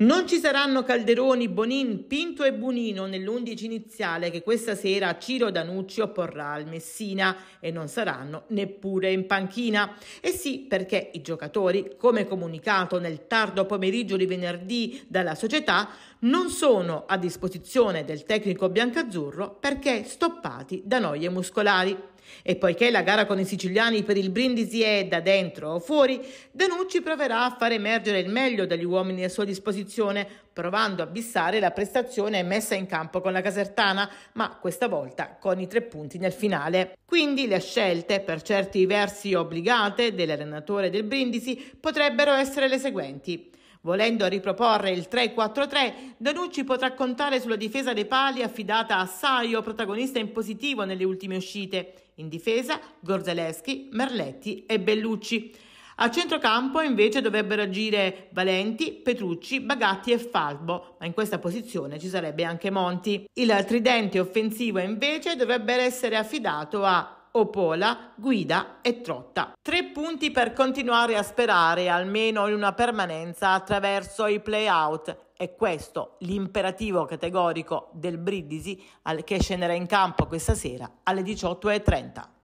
Non ci saranno Calderoni, Bonin, Pinto e Bonino nell'11 iniziale che questa sera Ciro Danuccio porrà al Messina e non saranno neppure in panchina. E sì, perché i giocatori, come comunicato nel tardo pomeriggio di venerdì dalla società, non sono a disposizione del tecnico biancazzurro perché stoppati da noie muscolari. E poiché la gara con i siciliani per il Brindisi è da dentro o fuori, Danucci proverà a far emergere il meglio dagli uomini a sua disposizione, provando a bissare la prestazione messa in campo con la Casertana, ma questa volta con i tre punti nel finale. Quindi le scelte, per certi versi obbligate, dell'allenatore del Brindisi potrebbero essere le seguenti. Volendo riproporre il 3-4-3, Danucci potrà contare sulla difesa dei pali affidata a Saio, protagonista in positivo nelle ultime uscite. In difesa Gorzeleschi, Merletti e Bellucci. A centrocampo invece dovrebbero agire Valenti, Petrucci, Bagatti e Falbo, ma in questa posizione ci sarebbe anche Monti. Il tridente offensivo invece dovrebbe essere affidato a Opola, Guida e Trotta. Tre punti per continuare a sperare almeno in una permanenza attraverso i play-out. È questo l'imperativo categorico del Brindisi che scenderà in campo questa sera alle 18.30.